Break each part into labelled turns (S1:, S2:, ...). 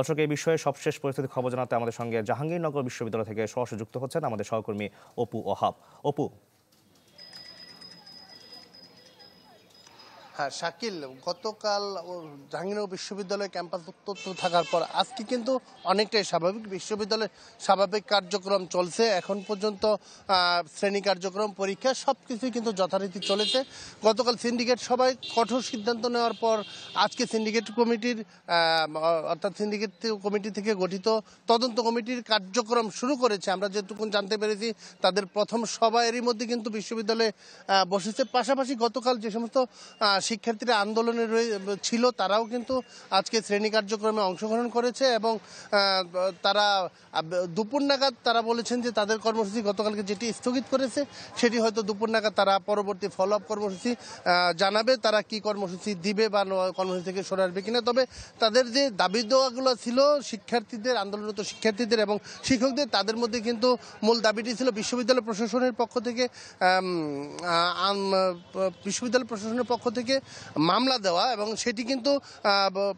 S1: দর্শক এই বিষয়ে সবশেষ পরিস্থিতি খবর জানাতে আমাদের সঙ্গে জাহাঙ্গীরনগর বিশ্ববিদ্যালয় থেকে সহসে যুক্ত হচ্ছেন আমাদের সহকর্মী অপু ওহাব অপু
S2: হ্যাঁ শাকিল গতকাল জাহাঙ্গীরনগর বিশ্ববিদ্যালয় ক্যাম্পাস উত্তপ্ত থাকার পর আজকে কিন্তু অনেকটাই স্বাভাবিক বিশ্ববিদ্যালয়ের স্বাভাবিক কার্যক্রম চলছে এখন পর্যন্ত শ্রেণী কার্যক্রম পরীক্ষা সব কিছুই কিন্তু যথারীতি চলেছে গতকাল সিন্ডিকেট সবাই কঠোর সিদ্ধান্ত নেওয়ার পর আজকে সিন্ডিকেট কমিটির অর্থাৎ সিন্ডিকেট কমিটি থেকে গঠিত তদন্ত কমিটির কার্যক্রম শুরু করেছে আমরা যেটুকু জানতে পেরেছি তাদের প্রথম সভা এরই মধ্যে কিন্তু বিশ্ববিদ্যালয়ে বসেছে পাশাপাশি গতকাল যে সমস্ত শিক্ষার্থীরা আন্দোলনে ছিল তারাও কিন্তু আজকে শ্রেণী কার্যক্রমে অংশগ্রহণ করেছে এবং তারা দুপুর নাগাদ তারা বলেছেন যে তাদের কর্মসূচি গতকালকে যেটি স্থগিত করেছে সেটি হয়তো দুপুর নাগাদ তারা পরবর্তী ফলো আপ কর্মসূচি জানাবে তারা কি কর্মসূচি দিবে বা কর্মসূচি থেকে সরে আসবে কিনা তবে তাদের যে দাবি দেওয়াগুলো ছিল শিক্ষার্থীদের আন্দোলনরত শিক্ষার্থীদের এবং শিক্ষকদের তাদের মধ্যে কিন্তু মূল দাবিটি ছিল বিশ্ববিদ্যালয় প্রশাসনের পক্ষ থেকে বিশ্ববিদ্যালয় প্রশাসনের পক্ষ থেকে থেকে মামলা দেওয়া এবং সেটি কিন্তু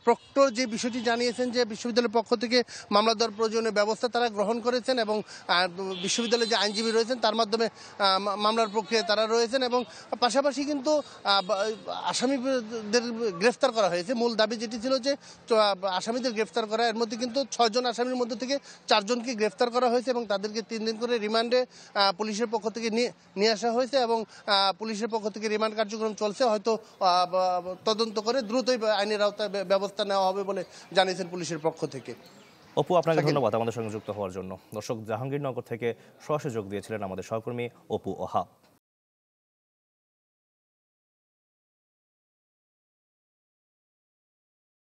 S2: প্রক্টর যে বিষয়টি জানিয়েছেন যে বিশ্ববিদ্যালয়ের পক্ষ থেকে মামলা দেওয়ার প্রয়োজনীয় ব্যবস্থা তারা গ্রহণ করেছেন এবং বিশ্ববিদ্যালয়ে যে আইনজীবী রয়েছেন তার মাধ্যমে মামলার প্রক্রিয়ায় তারা রয়েছেন এবং পাশাপাশি কিন্তু আসামিদের গ্রেফতার করা হয়েছে মূল দাবি যেটি ছিল যে আসামিদের গ্রেফতার করা এর মধ্যে কিন্তু ছয়জন আসামির মধ্যে থেকে চারজনকে গ্রেফতার করা হয়েছে এবং তাদেরকে তিন দিন করে রিমান্ডে পুলিশের পক্ষ থেকে নিয়ে আসা হয়েছে এবং পুলিশের পক্ষ থেকে রিমান্ড কার্যক্রম চলছে হয়তো তদন্ত করে দ্রুতই আইনের আওতায় ব্যবস্থা নেওয়া হবে বলে জানিয়েছেন পুলিশের পক্ষ থেকে
S1: অপু আপনাকে ধন্যবাদ আমাদের সঙ্গে যুক্ত হওয়ার জন্য দর্শক জাহাঙ্গীরনগর থেকে সহসে যোগ দিয়েছিলেন আমাদের সহকর্মী অপু ওহা